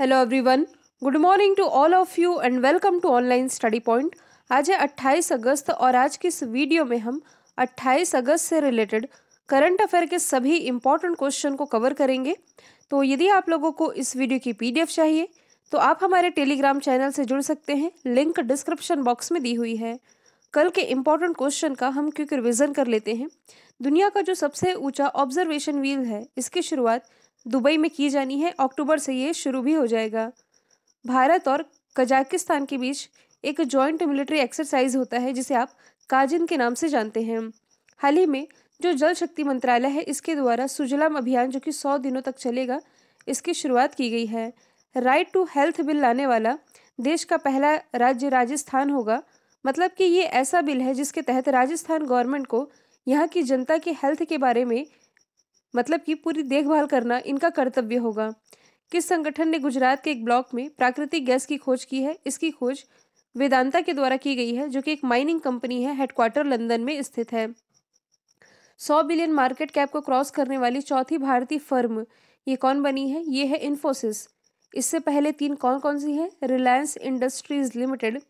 hello everyone good morning to all of you and welcome to online study point आज है 28 अगस्त और आज की इस वीडियो में हम 28 अगस्त से रिलेटेड करंट अफेयर के सभी इम्पोर्टेंट क्वेश्चन को कवर करेंगे तो यदि आप लोगों को इस वीडियो की पीडीएफ चाहिए तो आप हमारे टेलीग्राम चैनल से जुड़ सकते हैं लिंक डिस्क्रिप्शन बॉक्स में दी हुई है कल के इम्पॉर्टेंट क्वेश्चन का हम क्योंकि रिविजन कर लेते हैं दुनिया का जो सबसे ऊंचा ऑब्जर्वेशन व्हील है इसकी शुरुआत दुबई में की जानी है अक्टूबर से ये शुरू भी हो जाएगा भारत और कजाकिस्तान के बीच एक जॉइंट मिलिट्री एक्सरसाइज होता है जिसे आप काजिन के नाम से जानते हैं हाल ही में जो जल शक्ति मंत्रालय है इसके द्वारा सुजलाम अभियान जो कि सौ दिनों तक चलेगा इसकी शुरुआत की गई है राइट टू हेल्थ बिल लाने वाला देश का पहला राज्य राजस्थान होगा मतलब कि ये ऐसा बिल है जिसके तहत राजस्थान गवर्नमेंट को यहाँ की जनता के हेल्थ के बारे में मतलब कि पूरी देखभाल करना इनका कर्तव्य होगा किस संगठन ने गुजरात के एक ब्लॉक में प्राकृतिक गैस की खोज की है इसकी खोज वेदांता के द्वारा की गई है जो कि एक माइनिंग कंपनी है हेडक्वार्टर लंदन में स्थित है सौ बिलियन मार्केट कैप को क्रॉस करने वाली चौथी भारतीय फर्म ये कौन बनी है ये है इन्फोसिस इससे पहले तीन कौन कौन सी हैं Reliance Industries Limited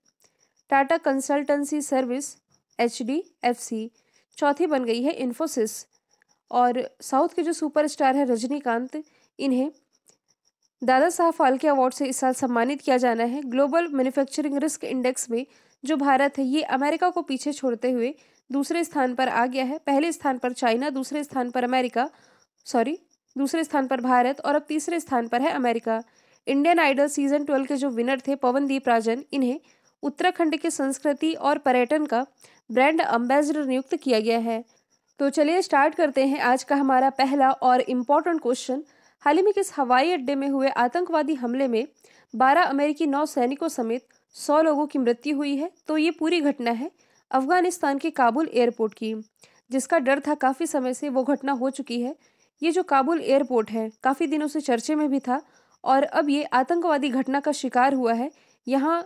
Tata Consultancy Service H D F C चौथी बन गई है इन्फोसिस और साउथ के जो सुपरस्टार हैं रजनीकांत इन्हें दादा साहब फाल्के अवार्ड से इस साल सम्मानित किया जाना है ग्लोबल मैन्युफैक्चरिंग रिस्क इंडेक्स में जो भारत है ये अमेरिका को पीछे छोड़ते हुए दूसरे स्थान पर आ गया है पहले स्थान पर चाइना दूसरे स्थान पर अमेरिका सॉरी दूसरे स्थान पर भारत और अब तीसरे स्थान पर है America Indian Idol season twelve के जो विनर थे पवनदीप राजन इन्हें उत्तराखंड के संस्कृति और पर्यटन का ब्रांड अम्बेसडर नियुक्त किया गया है तो चलिए स्टार्ट करते हैं आज का हमारा पहला और इम्पोर्टेंट क्वेश्चन हाल ही में किस हवाई अड्डे में हुए आतंकवादी हमले में 12 अमेरिकी नौ सैनिकों समेत 100 लोगों की मृत्यु हुई है तो ये पूरी घटना है अफगानिस्तान के काबुल एयरपोर्ट की जिसका डर था काफ़ी समय से वो घटना हो चुकी है ये जो काबुल एयरपोर्ट है काफ़ी दिनों से चर्चे में भी था और अब ये आतंकवादी घटना का शिकार हुआ है यहाँ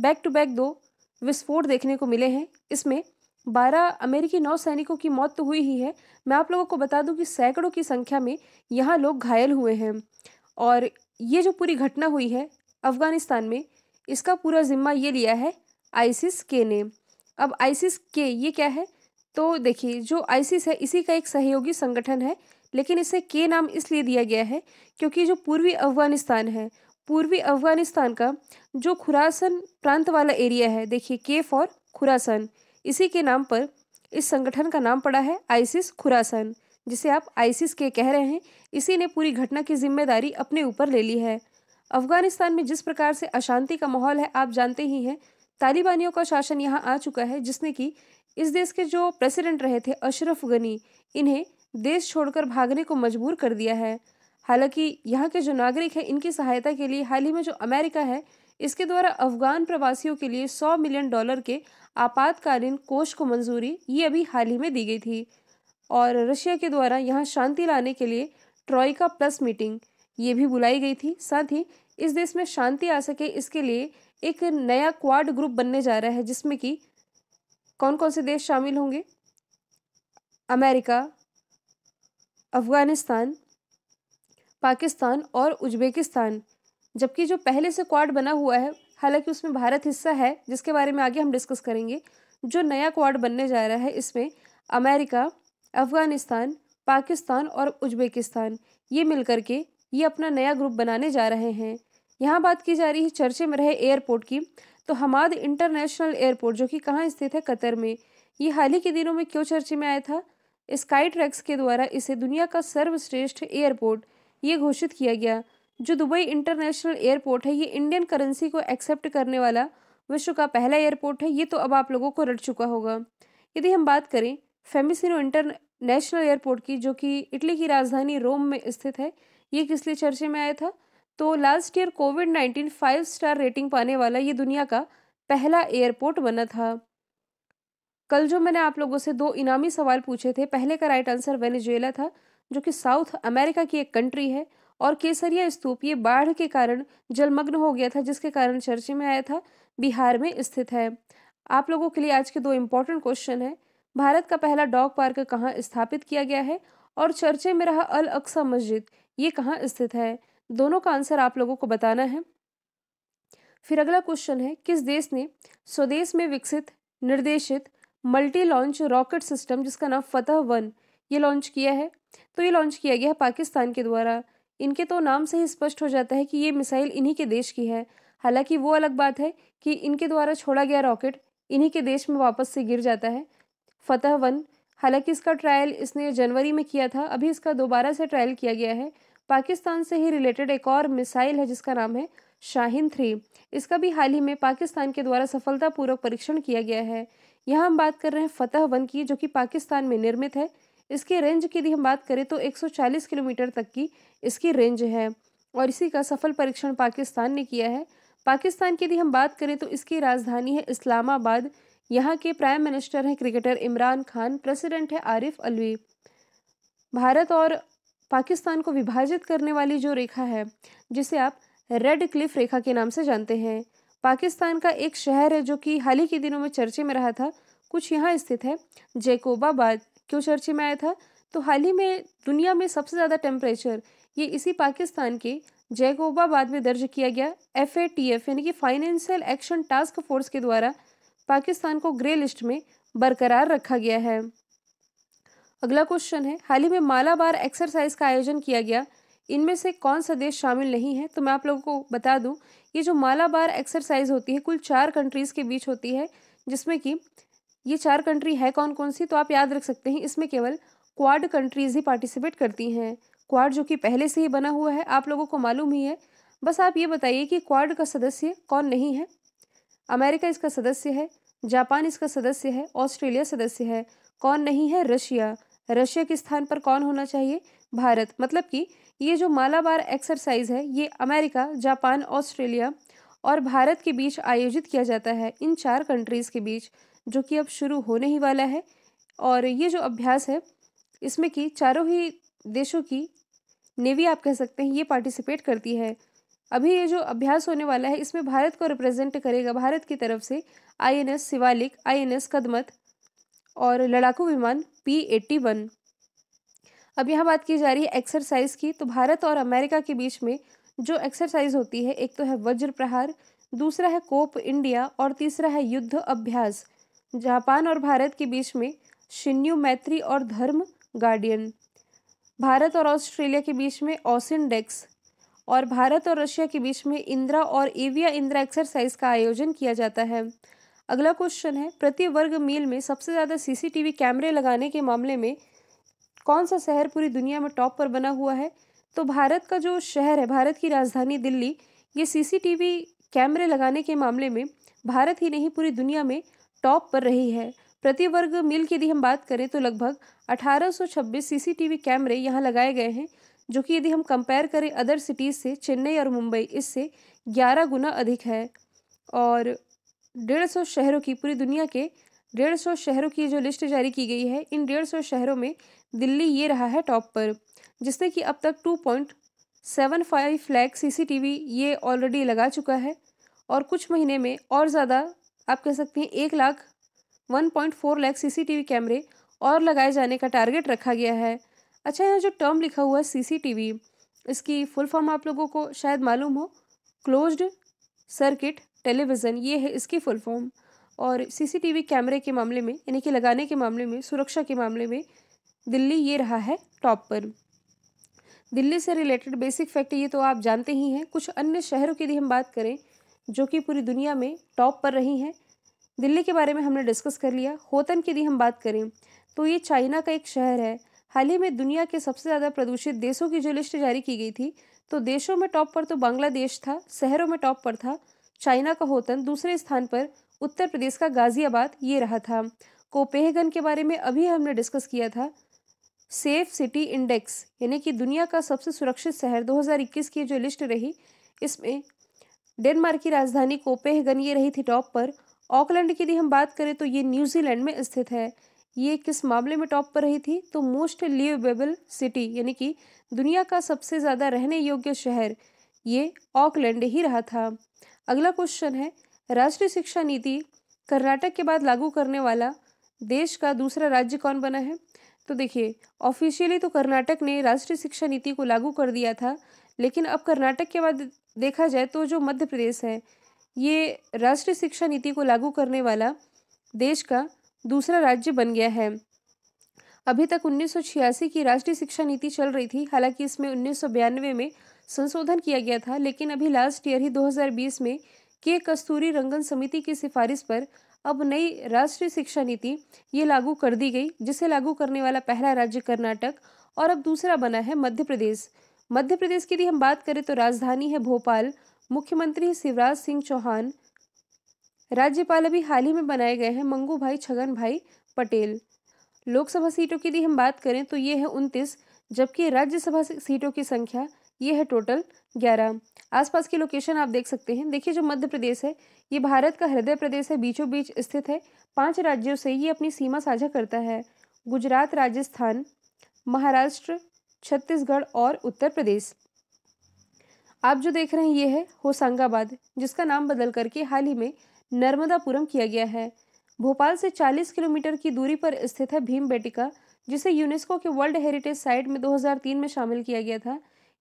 बैक टू बैक दो विस्फोट देखने को मिले हैं इसमें बारह अमेरिकी नौसैनिकों की मौत तो हुई ही है मैं आप लोगों को बता दूं कि सैकड़ों की संख्या में यहाँ लोग घायल हुए हैं और ये जो पूरी घटना हुई है अफगानिस्तान में इसका पूरा जिम्मा ये लिया है आईसिस के ने अब आईसिस के ये क्या है तो देखिए जो आईसिस है इसी का एक सहयोगी संगठन है लेकिन इसे के नाम इसलिए दिया गया है क्योंकि जो पूर्वी अफगानिस्तान है पूर्वी अफगानिस्तान का जो खुरासन प्रांत वाला एरिया है देखिए के फॉर खुरासन इसी के नाम पर इस संगठन का नाम पड़ा है आइसिस खुरासन जिसे आप आइसिस के कह रहे हैं इसी ने पूरी घटना की जिम्मेदारी अपने ऊपर ले ली है अफगानिस्तान में जिस प्रकार से अशांति का माहौल है आप जानते ही हैं तालिबानियों का शासन यहाँ आ चुका है जिसने कि इस देश के जो प्रेसिडेंट रहे थे अशरफ गनी इन्हें देश छोड़कर भागने को मजबूर कर दिया है हालांकि यहाँ के जो नागरिक हैं इनकी सहायता के लिए हाल ही में जो अमेरिका है इसके द्वारा अफगान प्रवासियों के लिए 100 मिलियन डॉलर के आपातकालीन कोष को मंजूरी ये अभी हाल ही में दी गई थी और रशिया के द्वारा यहाँ शांति लाने के लिए ट्रॉयका प्लस मीटिंग ये भी बुलाई गई थी साथ ही इस देश में शांति आ सके इसके लिए एक नया क्वाड ग्रुप बनने जा रहा है जिसमें कि कौन कौन से देश शामिल होंगे अमेरिका अफ़गानिस्तान पाकिस्तान और उज्बेकिस्तान जबकि जो पहले से क्वाड बना हुआ है हालांकि उसमें भारत हिस्सा है जिसके बारे में आगे हम डिस्कस करेंगे जो नया क्वाड बनने जा रहा है इसमें अमेरिका अफगानिस्तान पाकिस्तान और उज्बेकिस्तान ये मिलकर के ये अपना नया ग्रुप बनाने जा रहे हैं यहाँ बात की जा रही है चर्चे में रहे एयरपोर्ट की तो हमाद इंटरनेशनल एयरपोर्ट जो कि कहाँ स्थित है कतर में ये हाल ही के दिनों में क्यों चर्चे में आया था स्काई ट्रैक्स के द्वारा इसे दुनिया का सर्वश्रेष्ठ एयरपोर्ट ये घोषित किया गया जो दुबई इंटरनेशनल एयरपोर्ट है ये इंडियन करेंसी को एक्सेप्ट करने वाला विश्व का पहला एयरपोर्ट है ये तो अब आप लोगों को रट चुका होगा यदि हम बात करें फेमिसिनो इंटरनेशनल एयरपोर्ट की जो कि इटली की राजधानी रोम में स्थित है ये किस लिए चर्चे में आया था तो last year covid nineteen five star rating पाने वाला ये दुनिया का पहला एयरपोर्ट बना था कल जो मैंने आप लोगों से दो इनामी सवाल पूछे थे पहले का राइट आंसर वेनेजुएला था जो कि साउथ अमेरिका की एक कंट्री है और केसरिया स्तूप ये बाढ़ के कारण जलमग्न हो गया था जिसके कारण चर्चे में आया था बिहार में स्थित है आप लोगों के लिए आज के दो इम्पोर्टेंट क्वेश्चन है भारत का पहला डॉग पार्क कहाँ स्थापित किया गया है और चर्चे में रहा अल अक्सा मस्जिद ये कहाँ स्थित है दोनों का आंसर आप लोगों को बताना है फिर अगला क्वेश्चन है किस देश ने स्वदेश में विकसित निर्देशित मल्टी लॉन्च रॉकेट सिस्टम जिसका नाम फतह वन ये लॉन्च किया है तो ये लॉन्च किया गया है पाकिस्तान के द्वारा इनके तो नाम से ही स्पष्ट हो जाता है कि ये मिसाइल इन्हीं के देश की है हालांकि वो अलग बात है कि इनके द्वारा छोड़ा गया रॉकेट इन्हीं के देश में वापस से गिर जाता है फतह वन हालांकि इसका ट्रायल इसने जनवरी में किया था अभी इसका दोबारा से ट्रायल किया गया है पाकिस्तान से ही रिलेटेड एक और मिसाइल है जिसका नाम है शाहिन थ्री इसका भी हाल ही में पाकिस्तान के द्वारा सफलतापूर्वक परीक्षण किया गया है यहाँ हम बात कर रहे हैं फतह वन की जो कि पाकिस्तान में निर्मित है इसके रेंज की यदि हम बात करें तो 140 किलोमीटर तक की इसकी रेंज है और इसी का सफल परीक्षण पाकिस्तान ने किया है पाकिस्तान की यदि हम बात करें तो इसकी राजधानी है इस्लामाबाद यहाँ के प्राइम मिनिस्टर हैं क्रिकेटर इमरान खान प्रेसिडेंट है आरिफ अलवी भारत और पाकिस्तान को विभाजित करने वाली जो रेखा है जिसे आप रेड क्लिफ रेखा के नाम से जानते हैं पाकिस्तान का एक शहर है जो कि हाल ही के दिनों में चर्चे में रहा था कुछ यहाँ स्थित है जैकोबाबाद क्यों चर्चे में आया था तो हाल ही में दुनिया में सबसे ज़्यादा टेम्परेचर ये इसी पाकिस्तान के जैकोबाबाद में दर्ज किया गया एफ एफ यानी कि फाइनेंशियल एक्शन टास्क फोर्स के द्वारा पाकिस्तान को ग्रे लिस्ट में बरकरार रखा गया है अगला क्वेश्चन है हाल ही में मालाबार एक्सरसाइज का आयोजन किया गया इनमें से कौन सा देश शामिल नहीं है तो मैं आप लोगों को बता दूं ये जो मालाबार एक्सरसाइज होती है कुल चार कंट्रीज़ के बीच होती है जिसमें कि ये चार कंट्री है कौन कौन सी तो आप याद रख सकते हैं इसमें केवल क्वाड कंट्रीज़ ही पार्टिसिपेट करती हैं क्वाड जो कि पहले से ही बना हुआ है आप लोगों को मालूम ही है बस आप ये बताइए कि क्वाड का सदस्य कौन नहीं है अमेरिका इसका सदस्य है जापान इसका सदस्य है ऑस्ट्रेलिया सदस्य है कौन नहीं है रशिया रशिया के स्थान पर कौन होना चाहिए भारत मतलब कि ये जो मालाबार एक्सरसाइज है ये अमेरिका जापान ऑस्ट्रेलिया और भारत के बीच आयोजित किया जाता है इन चार कंट्रीज़ के बीच जो कि अब शुरू होने ही वाला है और ये जो अभ्यास है इसमें कि चारों ही देशों की नेवी आप कह सकते हैं ये पार्टिसिपेट करती है अभी ये जो अभ्यास होने वाला है इसमें भारत को रिप्रेजेंट करेगा भारत की तरफ से आईएनएस शिवालिक आईएनएस कदमत और लड़ाकू विमान पी एट्टी वन अब यहाँ बात की जा रही है एक्सरसाइज की तो भारत और अमेरिका के बीच में जो एक्सरसाइज होती है एक तो है वज्र प्रहार दूसरा है कोप इंडिया और तीसरा है युद्ध अभ्यास जापान और भारत के बीच में शिन्यू मैत्री और धर्म गार्डियन भारत और ऑस्ट्रेलिया के बीच में ओसिन डेक्स और भारत और रशिया के बीच में इंदिरा और एविया इंदिरा एक्सरसाइज का आयोजन किया जाता है अगला क्वेश्चन है प्रति वर्ग मील में सबसे ज़्यादा सीसीटीवी कैमरे लगाने के मामले में कौन सा शहर पूरी दुनिया में टॉप पर बना हुआ है तो भारत का जो शहर है भारत की राजधानी दिल्ली ये सीसीटीवी कैमरे लगाने के मामले में भारत ही नहीं पूरी दुनिया में टॉप पर रही है प्रति वर्ग मील की यदि हम बात करें तो लगभग 1826 सीसीटीवी कैमरे यहाँ लगाए गए हैं जो कि यदि हम कंपेयर करें अदर सिटीज़ से चेन्नई और मुंबई इससे 11 गुना अधिक है और 150 शहरों की पूरी दुनिया के 150 शहरों की जो लिस्ट जारी की गई है इन 150 शहरों में दिल्ली ये रहा है टॉप पर जिससे कि अब तक टू 2.75 लाख सीसीटीवी ये ऑलरेडी लगा चुका है और कुछ महीने में और ज़्यादा आप कह सकते हैं एक lakh one point four lakh CCTV कैमरे और लगाए जाने का टारगेट रखा गया है अच्छा यहाँ जो टर्म लिखा हुआ है सीसीटीवी इसकी फुल फॉर्म आप लोगों को शायद मालूम हो क्लोज्ड सर्किट टेलीविज़न ये है इसकी फुल फॉर्म और सीसीटीवी कैमरे के मामले में यानी कि लगाने के मामले में सुरक्षा के मामले में दिल्ली ये रहा है टॉप पर दिल्ली से रिलेटेड बेसिक फैक्ट ये तो आप जानते ही हैं कुछ अन्य शहरों की यदि हम बात करें जो कि पूरी दुनिया में टॉप पर रही हैं दिल्ली के बारे में हमने डिस्कस कर लिया होतन की यदि हम बात करें तो ये चाइना का एक शहर है हाल ही में दुनिया के सबसे ज़्यादा प्रदूषित देशों की जो लिस्ट जारी की गई थी तो देशों में टॉप पर तो बांग्लादेश था शहरों में टॉप पर था चाइना का होतन दूसरे स्थान पर उत्तर प्रदेश का गाजियाबाद ये रहा था कोपेहगन के बारे में अभी हमने डिस्कस किया था सेफ सिटी इंडेक्स यानी कि दुनिया का सबसे सुरक्षित शहर 2021 की जो लिस्ट रही इसमें डेनमार्क की राजधानी कोपेहगन ये रही थी टॉप पर ऑकलैंड की यदि हम बात करें तो ये न्यूजीलैंड में स्थित है ये किस मामले में टॉप पर रही थी तो मोस्ट लिवेबल सिटी यानी कि दुनिया का सबसे ज़्यादा रहने योग्य शहर ये ऑकलैंड ही रहा था अगला क्वेश्चन है राष्ट्रीय शिक्षा नीति कर्नाटक के बाद लागू करने वाला देश का दूसरा राज्य कौन बना है तो देखिए ऑफिशियली तो कर्नाटक ने राष्ट्रीय शिक्षा नीति को लागू कर दिया था लेकिन अब कर्नाटक के बाद देखा जाए तो जो मध्य प्रदेश है ये राष्ट्रीय शिक्षा नीति को लागू करने वाला देश का दूसरा राज्य बन गया है अभी तक 1986 की राष्ट्रीय शिक्षा नीति चल रही थी हालांकि इसमें उन्नीस में संशोधन किया गया था लेकिन अभी लास्ट ईयर ही 2020 में के कस्तूरी रंगन समिति की सिफारिश पर अब नई राष्ट्रीय शिक्षा नीति ये लागू कर दी गई जिसे लागू करने वाला पहला राज्य कर्नाटक और अब दूसरा बना है मध्य प्रदेश मध्य प्रदेश की यदि हम बात करें तो राजधानी है भोपाल मुख्यमंत्री शिवराज सिंह चौहान राज्यपाल अभी हाल ही में बनाए गए हैं मंगू भाई छगन भाई पटेल लोकसभा सीटों की यदि हम बात करें तो ये है उनतीस जबकि राज्यसभा सीटों की संख्या ये है टोटल ग्यारह आसपास की लोकेशन आप देख सकते हैं देखिए जो मध्य प्रदेश है ये भारत का हृदय प्रदेश है बीचों बीच स्थित है पांच राज्यों से ये अपनी सीमा साझा करता है गुजरात राजस्थान महाराष्ट्र छत्तीसगढ़ और उत्तर प्रदेश आप जो देख रहे हैं ये है होशंगाबाद जिसका नाम बदल करके हाल ही में नर्मदापुरम किया गया है भोपाल से 40 किलोमीटर की दूरी पर स्थित है भीम बेटिका जिसे यूनेस्को के वर्ल्ड हेरिटेज साइट में 2003 में शामिल किया गया था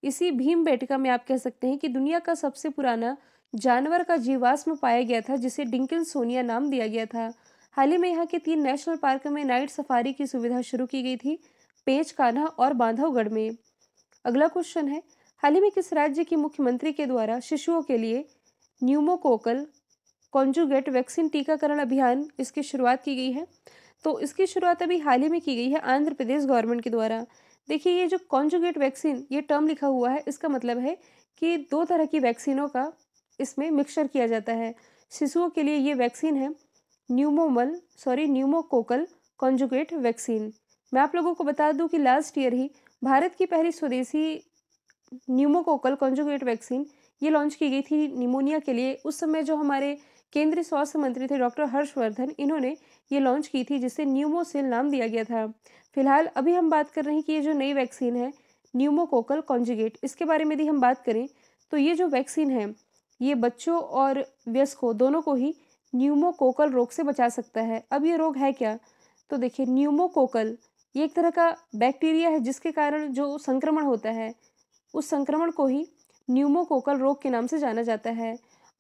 इसी भीम बेटिका में आप कह सकते हैं कि दुनिया का सबसे पुराना जानवर का जीवाश्म पाया गया था जिसे डिंकिन सोनिया नाम दिया गया था हाल ही में यहाँ के तीन नेशनल पार्क में नाइट सफारी की सुविधा शुरू की गई थी पेंच काना और बांधवगढ़ में अगला क्वेश्चन है हाल ही में किस राज्य की मुख्यमंत्री के द्वारा शिशुओं के लिए न्यूमोकोकल कॉन्जुगेट वैक्सीन टीकाकरण अभियान इसकी शुरुआत की गई है तो इसकी शुरुआत अभी हाल ही में की गई है आंध्र प्रदेश गवर्नमेंट के द्वारा देखिए ये जो कॉन्जुगेट वैक्सीन ये टर्म लिखा हुआ है इसका मतलब है कि दो तरह की वैक्सीनों का इसमें मिक्सचर किया जाता है शिशुओं के लिए ये वैक्सीन है न्यूमोमल सॉरी न्यूमोकोकल कॉन्जुगेट वैक्सीन मैं आप लोगों को बता दूं कि लास्ट ईयर ही भारत की पहली स्वदेशी न्यूमोकोकल कॉन्जुगेट वैक्सीन ये लॉन्च की गई थी निमोनिया के लिए उस समय जो हमारे केंद्रीय स्वास्थ्य मंत्री थे डॉक्टर हर्षवर्धन इन्होंने ये लॉन्च की थी जिसे न्यूमोसिल नाम दिया गया था फिलहाल अभी हम बात कर रहे हैं कि ये जो नई वैक्सीन है न्यूमोकोकल कॉन्जुगेट इसके बारे में यदि हम बात करें तो ये जो वैक्सीन है ये बच्चों और वयस्कों दोनों को ही न्यूमोकोकल रोग से बचा सकता है अब ये रोग है क्या तो देखिए न्यूमोकोकल ये एक तरह का बैक्टीरिया है जिसके कारण जो संक्रमण होता है उस संक्रमण को ही न्यूमोकोकल रोग के नाम से जाना जाता है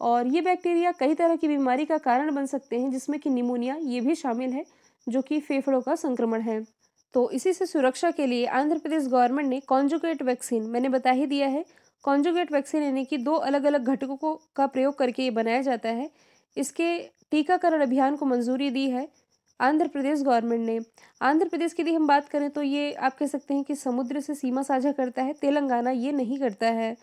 और ये बैक्टीरिया कई तरह की बीमारी का कारण बन सकते हैं जिसमें कि निमोनिया ये भी शामिल है जो कि फेफड़ों का संक्रमण है तो इसी से सुरक्षा के लिए आंध्र प्रदेश गवर्नमेंट ने कॉन्जुगेट वैक्सीन मैंने बता ही दिया है कॉन्जुगेट वैक्सीन यानी कि दो अलग अलग घटकों को का प्रयोग करके ये बनाया जाता है इसके टीकाकरण अभियान को मंजूरी दी है आंध्र प्रदेश गवर्नमेंट ने आंध्र प्रदेश की यदि हम बात करें तो ये आप कह सकते हैं कि समुद्र से सीमा साझा करता है तेलंगाना ये नहीं करता है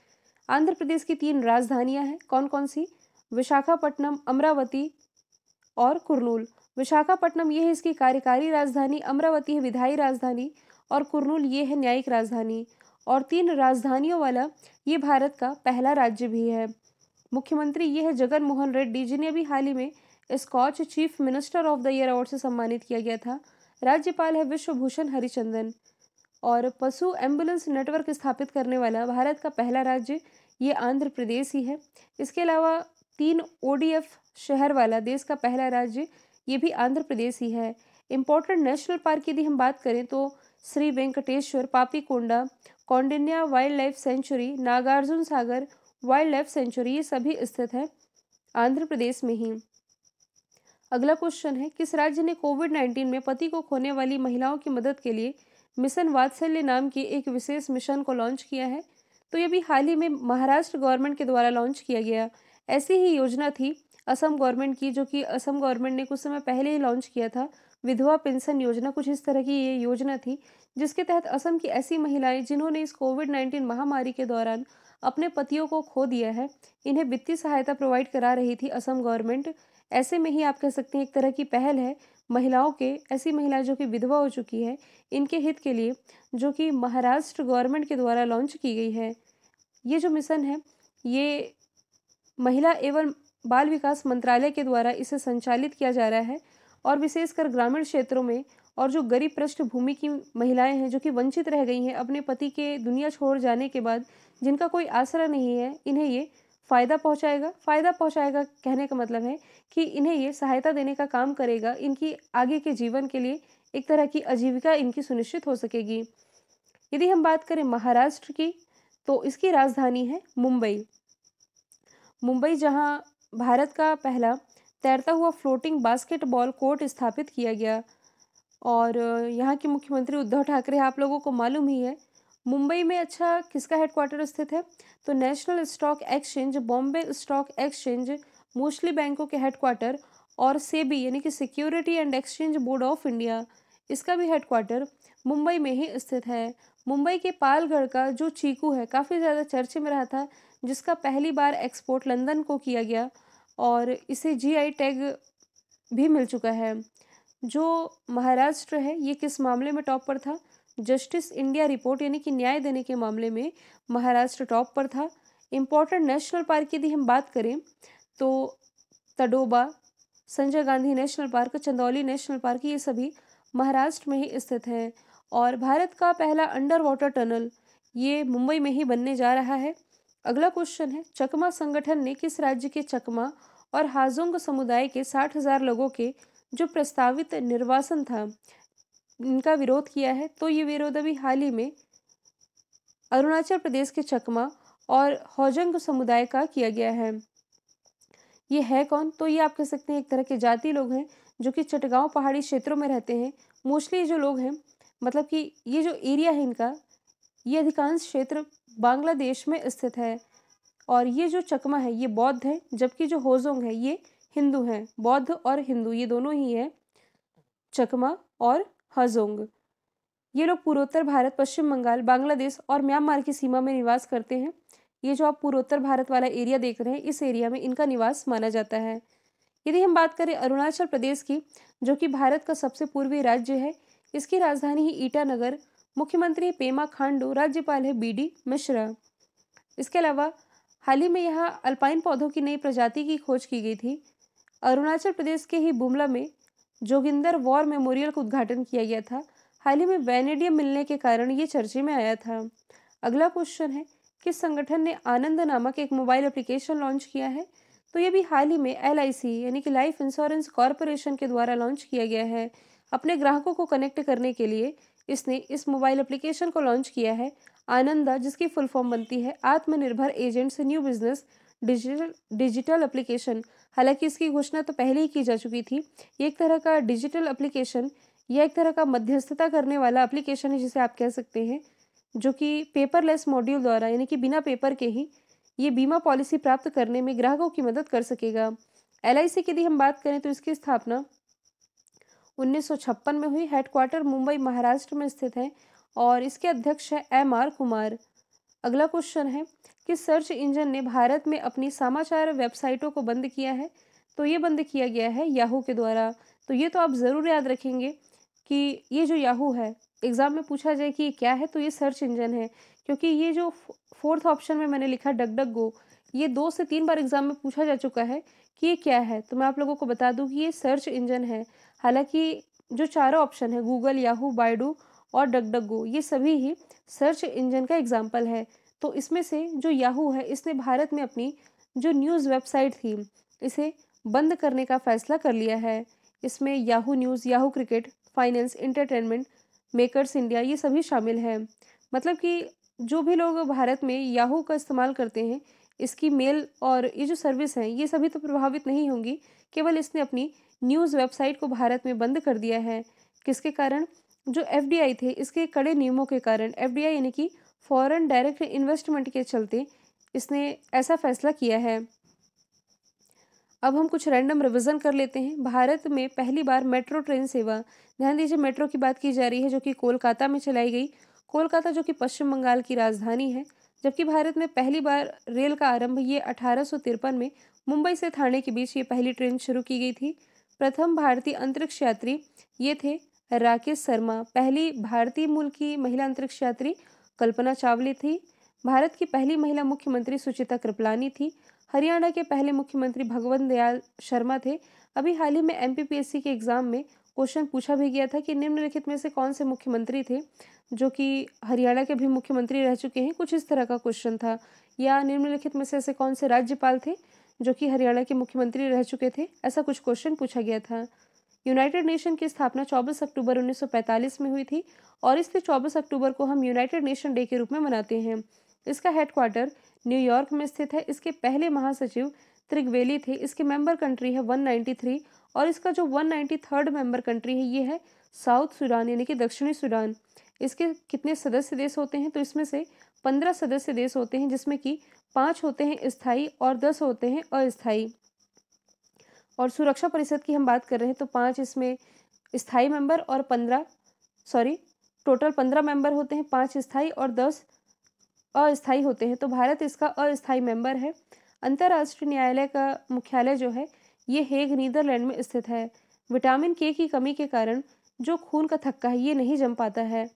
आंध्र प्रदेश की तीन राजधानियां हैं कौन कौन सी विशाखापट्टनम अमरावती और कुरनूल विशाखापट्टनम ये है इसकी कार्यकारी राजधानी अमरावती है विधायी राजधानी और कुरनूल ये है न्यायिक राजधानी और तीन राजधानियों वाला ये भारत का पहला राज्य भी है मुख्यमंत्री ये है जगन मोहन रेड्डी जिन्हें अभी हाल ही में Skoch chief minister of the year award से सम्मानित किया गया था राज्यपाल है विश्वभूषण हरिचंदन और पशु एम्बुलेंस नेटवर्क स्थापित करने वाला भारत का पहला राज्य ये आंध्र प्रदेश ही है इसके अलावा तीन ओ शहर वाला देश का पहला राज्य ये भी आंध्र प्रदेश ही है इम्पोर्टेंट नेशनल पार्क की यदि हम बात करें तो Shri Venkateswara Papikonda Kaundinya wildlife sanctuary Nagarjuna Sagar wildlife sanctuary ये सभी स्थित है आंध्र प्रदेश में ही अगला क्वेश्चन है किस राज्य ने कोविड नाइन्टीन में पति को खोने वाली महिलाओं की मदद के लिए मिशन वात्सल्य नाम की एक विशेष मिशन को लॉन्च किया है तो ये भी हाल ही में महाराष्ट्र गवर्नमेंट के द्वारा लॉन्च किया गया ऐसी ही योजना थी असम गवर्नमेंट की जो कि असम गवर्नमेंट ने कुछ समय पहले ही लॉन्च किया था विधवा पेंशन योजना कुछ इस तरह की ये योजना थी जिसके तहत असम की ऐसी महिलाएं जिन्होंने इस कोविड नाइन्टीन महामारी के दौरान अपने पतियों को खो दिया है इन्हें वित्तीय सहायता प्रोवाइड करा रही थी असम गवर्नमेंट ऐसे में ही आप कह सकते हैं एक तरह की पहल है महिलाओं के ऐसी महिलाएं जो कि विधवा हो चुकी है इनके हित के लिए जो कि महाराष्ट्र गवर्नमेंट के द्वारा लॉन्च की गई है ये जो मिशन है ये महिला एवं बाल विकास मंत्रालय के द्वारा इसे संचालित किया जा रहा है और विशेषकर ग्रामीण क्षेत्रों में और जो गरीब पृष्ठभूमि की महिलाएं हैं जो कि वंचित रह गई हैं अपने पति के दुनिया छोड़ जाने के बाद जिनका कोई आसरा नहीं है इन्हें ये फ़ायदा पहुंचाएगा फ़ायदा पहुंचाएगा कहने का मतलब है कि इन्हें ये सहायता देने का काम करेगा इनकी आगे के जीवन के लिए एक तरह की आजीविका इनकी सुनिश्चित हो सकेगी यदि हम बात करें महाराष्ट्र की तो इसकी राजधानी है मुंबई मुंबई जहां भारत का पहला तैरता हुआ फ्लोटिंग बास्केटबॉल कोर्ट स्थापित किया गया और यहाँ के मुख्यमंत्री उद्धव ठाकरे आप लोगों को मालूम ही है मुंबई में अच्छा किसका हेडक्वार्टर स्थित है तो national stock exchange Bombay stock exchange mostly बैंकों के हेडक्वार्टर और सेबी यानी कि security and exchange board of India इसका भी हेडक्वार्टर मुंबई में ही स्थित है मुंबई के पालगढ़ का जो चीकू है काफ़ी ज़्यादा चर्चे में रहा था जिसका पहली बार एक्सपोर्ट लंदन को किया गया और इसे जी टैग भी मिल चुका है जो महाराष्ट्र है ये किस मामले में टॉप पर था जस्टिस इंडिया रिपोर्ट यानी कि न्याय देने के मामले में महाराष्ट्र टॉप पर था इम्पॉर्टेंट नेशनल पार्क की यदि हम बात करें तो Tadoba Sanjay Gandhi national park Chandoli national park ये सभी महाराष्ट्र में ही स्थित हैं और भारत का पहला अंडर वाटर टनल ये मुंबई में ही बनने जा रहा है अगला क्वेश्चन है चकमा संगठन ने किस राज्य के चकमा और हाजोंग समुदाय के साठ हजार लोगों के जो प्रस्तावित निर्वासन था इनका विरोध किया है तो ये विरोध अभी हाल ही में अरुणाचल प्रदेश के चकमा और हौजंग समुदाय का किया गया है ये है कौन तो ये आप कह सकते हैं एक तरह के जाति लोग हैं जो कि चटगांव पहाड़ी क्षेत्रों में रहते हैं मोस्टली जो लोग हैं मतलब कि ये जो एरिया है इनका ये अधिकांश क्षेत्र बांग्लादेश में स्थित है और ये जो चकमा है ये बौद्ध है जबकि जो होजोंग है ये हिंदू हैं बौद्ध और हिंदू ये दोनों ही है चकमा और हजोंग ये लोग पूर्वोत्तर भारत पश्चिम बंगाल बांग्लादेश और म्यांमार की सीमा में निवास करते हैं ये जो आप पूर्वोत्तर भारत वाला एरिया देख रहे हैं इस एरिया में इनका निवास माना जाता है यदि हम बात करें अरुणाचल प्रदेश की जो कि भारत का सबसे पूर्वी राज्य है इसकी राजधानी है ईटानगर मुख्यमंत्री पेमा खांडू राज्यपाल है बी डी मिश्रा इसके अलावा हाल ही में यहाँ अल्पाइन पौधों की नई प्रजाति की खोज की गई थी अरुणाचल प्रदेश के ही बुमला में जोगिंदर वॉर मेमोरियल का उद्घाटन किया गया था हाल ही में वेनेडियम मिलने के कारण ये चर्चे में आया था अगला क्वेश्चन है किस संगठन ने आनंद नामक एक मोबाइल एप्लीकेशन लॉन्च किया है तो ये भी हाल ही में एल यानी कि लाइफ इंश्योरेंस कॉरपोरेशन के द्वारा लॉन्च किया गया है अपने ग्राहकों को कनेक्ट करने के लिए इसने इस मोबाइल एप्लीकेशन को लॉन्च किया है आनंदा जिसकी फुल फॉर्म बनती है Atmanirbhar agents new business digital digital application हालांकि इसकी घोषणा तो पहले ही की जा चुकी थी ये एक तरह का डिजिटल एप्लीकेशन या एक तरह का मध्यस्थता करने वाला एप्लीकेशन है जिसे आप कह सकते हैं जो कि पेपरलेस मॉड्यूल द्वारा यानी कि बिना पेपर के ही ये बीमा पॉलिसी प्राप्त करने में ग्राहकों की मदद कर सकेगा एल आई सी की यदि हम बात करें तो इसकी स्थापना उन्नीस सौ छप्पन में हुई हेडक्वार्टर मुंबई महाराष्ट्र में स्थित है और इसके अध्यक्ष हैं एम आर कुमार अगला क्वेश्चन है कि सर्च इंजन ने भारत में अपनी समाचार वेबसाइटों को बंद किया है तो ये बंद किया गया है याहू के द्वारा तो ये तो आप ज़रूर याद रखेंगे कि ये जो याहू है एग्ज़ाम में पूछा जाए कि ये क्या है तो ये सर्च इंजन है क्योंकि ये जो फोर्थ ऑप्शन में मैंने लिखा डग डग गो ये दो से तीन बार एग्ज़ाम में पूछा जा चुका है कि ये क्या है तो मैं आप लोगों को बता दूँ कि ये सर्च इंजन है हालांकि जो चारों ऑप्शन है गूगल याहू बायडू और डगडगो ये सभी ही सर्च इंजन का एग्जाम्पल है तो इसमें से जो याहू है इसने भारत में अपनी जो न्यूज़ वेबसाइट थी इसे बंद करने का फैसला कर लिया है इसमें Yahoo news Yahoo cricket finance entertainment makers India ये सभी शामिल हैं मतलब कि जो भी लोग भारत में याहू का इस्तेमाल करते हैं इसकी मेल और ये जो सर्विस हैं ये सभी तो प्रभावित नहीं होंगी केवल इसने अपनी न्यूज़ वेबसाइट को भारत में बंद कर दिया है किसके कारण जो आई थे इसके कड़े नियमों के कारण आई यानी कि फॉरेन डायरेक्ट इन्वेस्टमेंट के चलते इसने ऐसा फैसला किया है अब हम कुछ रैंडम रिविजन कर लेते हैं भारत में पहली बार मेट्रो ट्रेन सेवा ध्यान दीजिए मेट्रो की बात की जा रही है जो कि कोलकाता में चलाई गई कोलकाता जो कि पश्चिम बंगाल की राजधानी है जबकि भारत में पहली बार रेल का आरंभ ये अठारह में मुंबई से थाने के बीच ये पहली ट्रेन शुरू की गई थी प्रथम भारतीय अंतरिक्ष यात्री ये थे राकेश शर्मा पहली भारतीय मूल की महिला अंतरिक्ष यात्री कल्पना चावली थी भारत की पहली महिला मुख्यमंत्री सुचिता कृपलानी थी हरियाणा के पहले मुख्यमंत्री भगवंत दयाल शर्मा थे अभी हाल ही में एम के एग्ज़ाम में क्वेश्चन पूछा भी गया था कि निम्नलिखित में से कौन से मुख्यमंत्री थे जो कि हरियाणा के भी मुख्यमंत्री रह चुके हैं कुछ इस तरह का क्वेश्चन था या निम्नलिखित में से ऐसे कौन से राज्यपाल थे जो कि हरियाणा के मुख्यमंत्री रह चुके थे ऐसा कुछ क्वेश्चन पूछा गया था यूनाइटेड नेशन की स्थापना 24 अक्टूबर 1945 में हुई थी और इसलिए 24 अक्टूबर को हम यूनाइटेड नेशन डे के रूप में मनाते हैं इसका हेडक्वार्टर न्यूयॉर्क में स्थित है इसके पहले महासचिव त्रिगवेली थे इसके मेंबर कंट्री है 193 और इसका जो 193 मेंबर कंट्री है ये है साउथ सूडान यानी कि दक्षिणी सूडान इसके कितने सदस्य देश होते हैं तो इसमें से पंद्रह सदस्य देश होते हैं जिसमें कि पाँच होते हैं स्थायी और दस होते हैं अस्थायी और सुरक्षा परिषद की हम बात कर रहे हैं तो पाँच इसमें स्थाई मेंबर और पंद्रह सॉरी टोटल पंद्रह मेंबर होते हैं पाँच स्थायी और दस अस्थाई होते हैं तो भारत इसका अस्थायी मेंबर है अंतर्राष्ट्रीय न्यायालय का मुख्यालय जो है ये हेग नीदरलैंड में स्थित है विटामिन के की कमी के कारण जो खून का थक्का है ये नहीं जम पाता है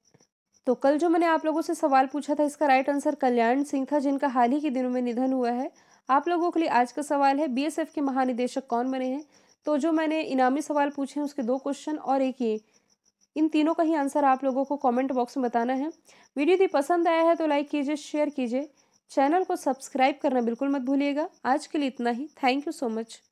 तो कल जो मैंने आप लोगों से सवाल पूछा था इसका राइट आंसर कल्याण सिंह था जिनका हाल ही के दिनों में निधन हुआ है आप लोगों के लिए आज का सवाल है बीएसएफ के महानिदेशक कौन बने हैं तो जो मैंने इनामी सवाल पूछे हैं उसके दो क्वेश्चन और एक ये इन तीनों का ही आंसर आप लोगों को कमेंट बॉक्स में बताना है वीडियो यदि पसंद आया है तो लाइक कीजिए शेयर कीजिए चैनल को सब्सक्राइब करना बिल्कुल मत भूलिएगा आज के लिए इतना ही थैंक यू सो मच